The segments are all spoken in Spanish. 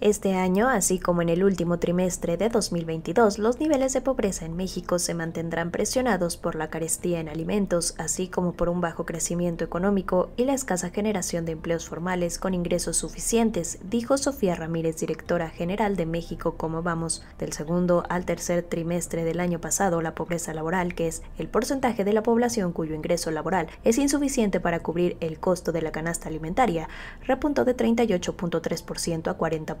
Este año, así como en el último trimestre de 2022, los niveles de pobreza en México se mantendrán presionados por la carestía en alimentos, así como por un bajo crecimiento económico y la escasa generación de empleos formales con ingresos suficientes, dijo Sofía Ramírez, directora general de México Como Vamos. Del segundo al tercer trimestre del año pasado, la pobreza laboral, que es el porcentaje de la población cuyo ingreso laboral es insuficiente para cubrir el costo de la canasta alimentaria, repuntó de 38.3% a 40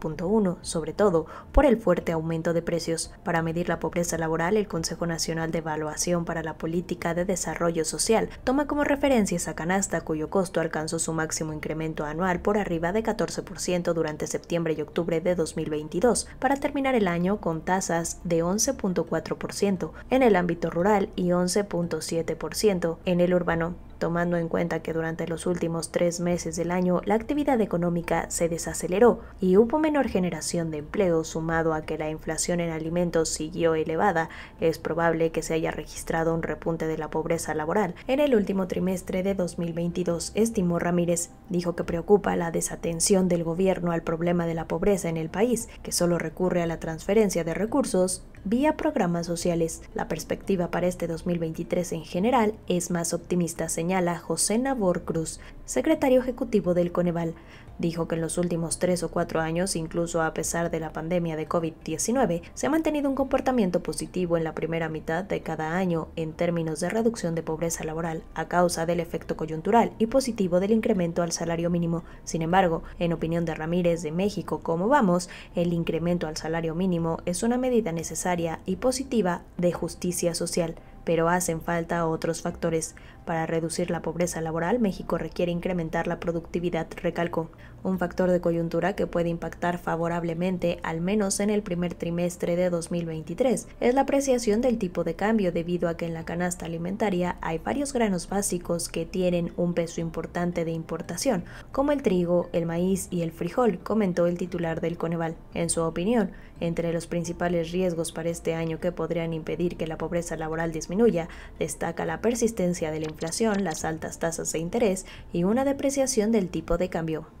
sobre todo por el fuerte aumento de precios. Para medir la pobreza laboral, el Consejo Nacional de Evaluación para la Política de Desarrollo Social toma como referencia esa canasta cuyo costo alcanzó su máximo incremento anual por arriba de 14% durante septiembre y octubre de 2022, para terminar el año con tasas de 11.4% en el ámbito rural y 11.7% en el urbano tomando en cuenta que durante los últimos tres meses del año la actividad económica se desaceleró y hubo menor generación de empleo sumado a que la inflación en alimentos siguió elevada, es probable que se haya registrado un repunte de la pobreza laboral. En el último trimestre de 2022, estimó Ramírez, dijo que preocupa la desatención del gobierno al problema de la pobreza en el país, que solo recurre a la transferencia de recursos vía programas sociales. La perspectiva para este 2023 en general es más optimista, señala José Nabor Cruz, secretario ejecutivo del Coneval. Dijo que en los últimos tres o cuatro años, incluso a pesar de la pandemia de COVID-19, se ha mantenido un comportamiento positivo en la primera mitad de cada año en términos de reducción de pobreza laboral a causa del efecto coyuntural y positivo del incremento al salario mínimo. Sin embargo, en opinión de Ramírez de México, como vamos, el incremento al salario mínimo es una medida necesaria y positiva de justicia social, pero hacen falta otros factores. Para reducir la pobreza laboral, México requiere incrementar la productividad, recalcó, un factor de coyuntura que puede impactar favorablemente, al menos en el primer trimestre de 2023, es la apreciación del tipo de cambio debido a que en la canasta alimentaria hay varios granos básicos que tienen un peso importante de importación, como el trigo, el maíz y el frijol, comentó el titular del Coneval. En su opinión, entre los principales riesgos para este año que podrían impedir que la pobreza laboral disminuya, destaca la persistencia de la inflación, las altas tasas de interés y una depreciación del tipo de cambio.